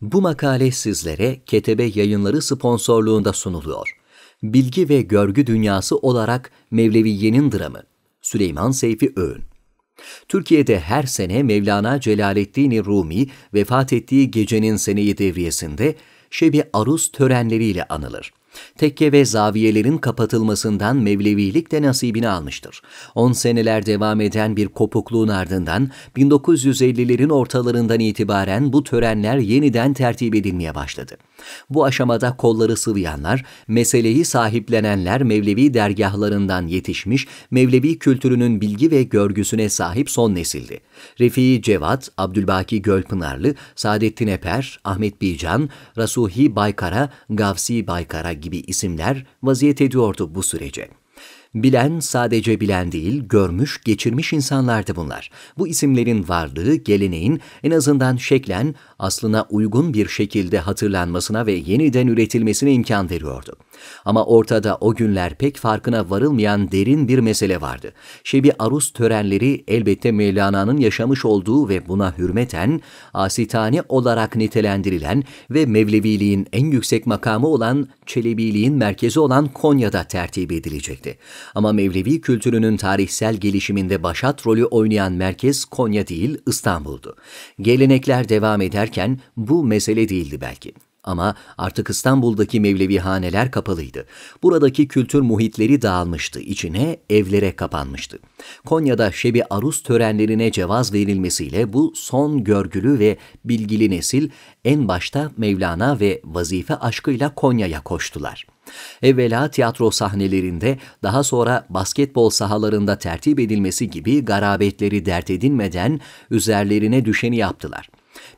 Bu makale sizlere Ketebe Yayınları sponsorluğunda sunuluyor. Bilgi ve Görgü Dünyası olarak Mevleviye'nin dramı Süleyman Seyfi Öğün. Türkiye'de her sene Mevlana Celaleddin Rumi vefat ettiği gecenin seneyi devriyesinde Şebi Aruz törenleriyle anılır. Tekke ve zaviyelerin kapatılmasından Mevlevilik de nasibini almıştır. 10 seneler devam eden bir kopukluğun ardından 1950'lerin ortalarından itibaren bu törenler yeniden tertip edilmeye başladı. Bu aşamada kolları sıvayanlar, meseleyi sahiplenenler Mevlevi dergahlarından yetişmiş, Mevlevi kültürünün bilgi ve görgüsüne sahip son nesildi. Refii Cevat, Abdülbaki Gölpınarlı, Saadettin Eper, Ahmet Bican, Rasuhi Baykara, Gavsi Baykara gibi isimler vaziyet ediyordu bu sürece. Bilen sadece bilen değil, görmüş, geçirmiş insanlardı bunlar. Bu isimlerin varlığı geleneğin en azından şeklen aslına uygun bir şekilde hatırlanmasına ve yeniden üretilmesine imkan veriyordu. Ama ortada o günler pek farkına varılmayan derin bir mesele vardı. Şebi Arus törenleri elbette Mevlana'nın yaşamış olduğu ve buna hürmeten asitane olarak nitelendirilen ve Mevleviliğin en yüksek makamı olan Çelebiliğin merkezi olan Konya'da tertip edilecekti. Ama Mevlevi kültürünün tarihsel gelişiminde başat rolü oynayan merkez Konya değil İstanbul'du. Gelenekler devam ederken bu mesele değildi belki. Ama artık İstanbul'daki Mevlevi haneler kapalıydı. Buradaki kültür muhitleri dağılmıştı, içine evlere kapanmıştı. Konya'da Şebi Arus törenlerine cevaz verilmesiyle bu son görgülü ve bilgili nesil en başta Mevlana ve vazife aşkıyla Konya'ya koştular. Evvela tiyatro sahnelerinde, daha sonra basketbol sahalarında tertip edilmesi gibi garabetleri dert edinmeden üzerlerine düşeni yaptılar.''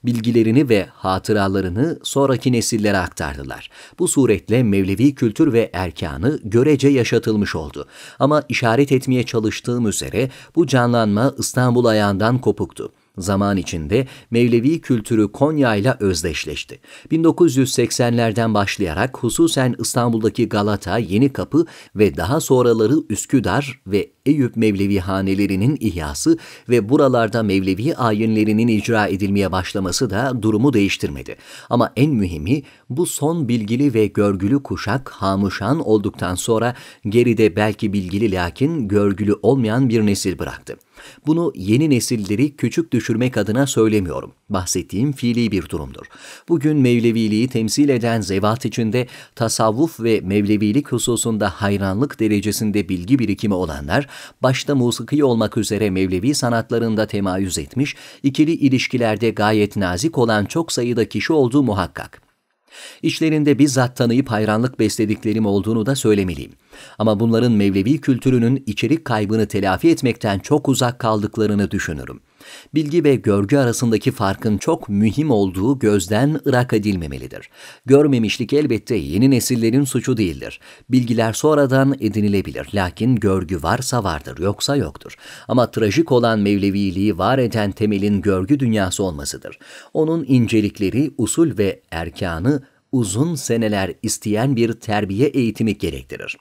Bilgilerini ve hatıralarını sonraki nesillere aktardılar. Bu suretle Mevlevi kültür ve erkanı görece yaşatılmış oldu. Ama işaret etmeye çalıştığım üzere bu canlanma İstanbul ayağından kopuktu. Zaman içinde Mevlevi kültürü Konya ile özdeşleşti. 1980'lerden başlayarak hususen İstanbul'daki Galata, Yeni Kapı ve daha sonraları Üsküdar ve Eyüp Mevlevi hanelerinin ihyası ve buralarda Mevlevi ayinlerinin icra edilmeye başlaması da durumu değiştirmedi. Ama en mühimi bu son bilgili ve görgülü kuşak hamuşan olduktan sonra geride belki bilgili lakin görgülü olmayan bir nesil bıraktı. Bunu yeni nesilleri küçük düşürmek adına söylemiyorum. Bahsettiğim fiili bir durumdur. Bugün Mevleviliği temsil eden zevat içinde tasavvuf ve Mevlevilik hususunda hayranlık derecesinde bilgi birikimi olanlar, başta musiki olmak üzere Mevlevi sanatlarında temayüz etmiş, ikili ilişkilerde gayet nazik olan çok sayıda kişi olduğu muhakkak. İşlerinde bizzat tanıyıp hayranlık beslediklerim olduğunu da söylemeliyim. Ama bunların Mevlevi kültürünün içerik kaybını telafi etmekten çok uzak kaldıklarını düşünürüm. Bilgi ve görgü arasındaki farkın çok mühim olduğu gözden ırak edilmemelidir. Görmemişlik elbette yeni nesillerin suçu değildir. Bilgiler sonradan edinilebilir. Lakin görgü varsa vardır, yoksa yoktur. Ama trajik olan Mevleviliği var eden temelin görgü dünyası olmasıdır. Onun incelikleri, usul ve erkanı uzun seneler isteyen bir terbiye eğitimi gerektirir.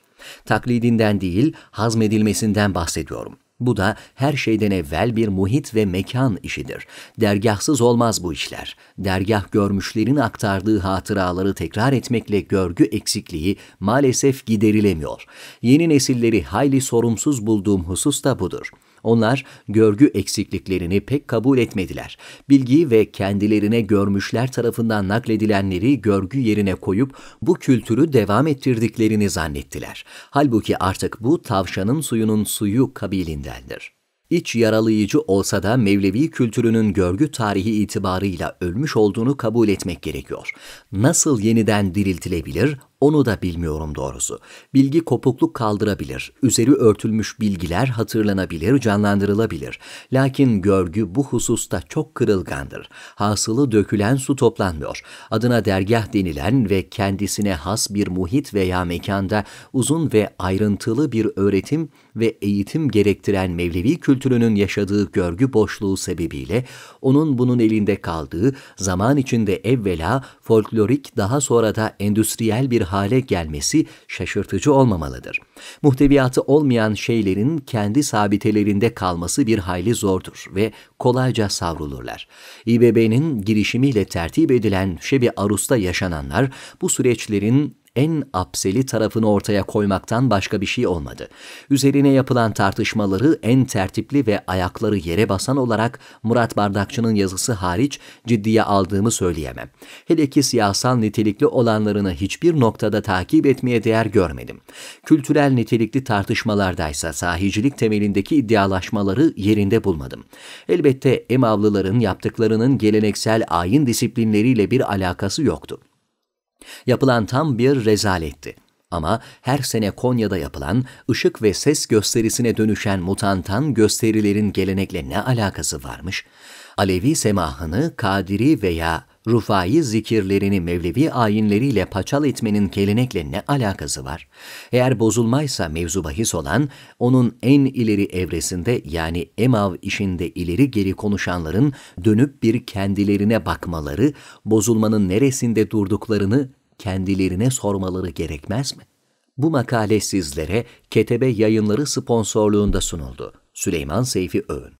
Taklidinden değil, hazmedilmesinden bahsediyorum.'' Bu da her şeyden evvel bir muhit ve mekan işidir. Dergahsız olmaz bu işler. Dergah görmüşlerin aktardığı hatıraları tekrar etmekle görgü eksikliği maalesef giderilemiyor. Yeni nesilleri hayli sorumsuz bulduğum husus da budur.'' Onlar görgü eksikliklerini pek kabul etmediler. Bilgi ve kendilerine görmüşler tarafından nakledilenleri görgü yerine koyup bu kültürü devam ettirdiklerini zannettiler. Halbuki artık bu tavşanın suyunun suyu kabilindendir. İç yaralayıcı olsa da Mevlevi kültürünün görgü tarihi itibarıyla ölmüş olduğunu kabul etmek gerekiyor. Nasıl yeniden diriltilebilir onu da bilmiyorum doğrusu. Bilgi kopukluk kaldırabilir. Üzeri örtülmüş bilgiler hatırlanabilir, canlandırılabilir. Lakin görgü bu hususta çok kırılgandır. Hasılı dökülen su toplanmıyor. Adına dergah denilen ve kendisine has bir muhit veya mekanda uzun ve ayrıntılı bir öğretim ve eğitim gerektiren Mevlevi kültürünün yaşadığı görgü boşluğu sebebiyle onun bunun elinde kaldığı zaman içinde evvela folklorik daha sonra da endüstriyel bir hale gelmesi şaşırtıcı olmamalıdır. Muhteviyatı olmayan şeylerin kendi sabitelerinde kalması bir hayli zordur ve kolayca savrulurlar. İBB'nin girişimiyle tertip edilen Şebi Arus'ta yaşananlar bu süreçlerin en apseli tarafını ortaya koymaktan başka bir şey olmadı. Üzerine yapılan tartışmaları en tertipli ve ayakları yere basan olarak Murat Bardakçı'nın yazısı hariç ciddiye aldığımı söyleyemem. Hele ki siyasal nitelikli olanlarını hiçbir noktada takip etmeye değer görmedim. Kültürel nitelikli tartışmalardaysa sahicilik temelindeki iddialaşmaları yerinde bulmadım. Elbette Emavlıların yaptıklarının geleneksel ayin disiplinleriyle bir alakası yoktu yapılan tam bir rezaletti. Ama her sene Konya'da yapılan ışık ve ses gösterisine dönüşen mutantan gösterilerin gelenekle ne alakası varmış? Alevi semahını, Kadiri veya Rufai zikirlerini Mevlevi ayinleriyle paçal etmenin gelenekle ne alakası var? Eğer bozulmaysa mevzu bahis olan, onun en ileri evresinde yani emav işinde ileri geri konuşanların dönüp bir kendilerine bakmaları, bozulmanın neresinde durduklarını kendilerine sormaları gerekmez mi? Bu makale sizlere Ketebe Yayınları sponsorluğunda sunuldu. Süleyman Seyfi Öğün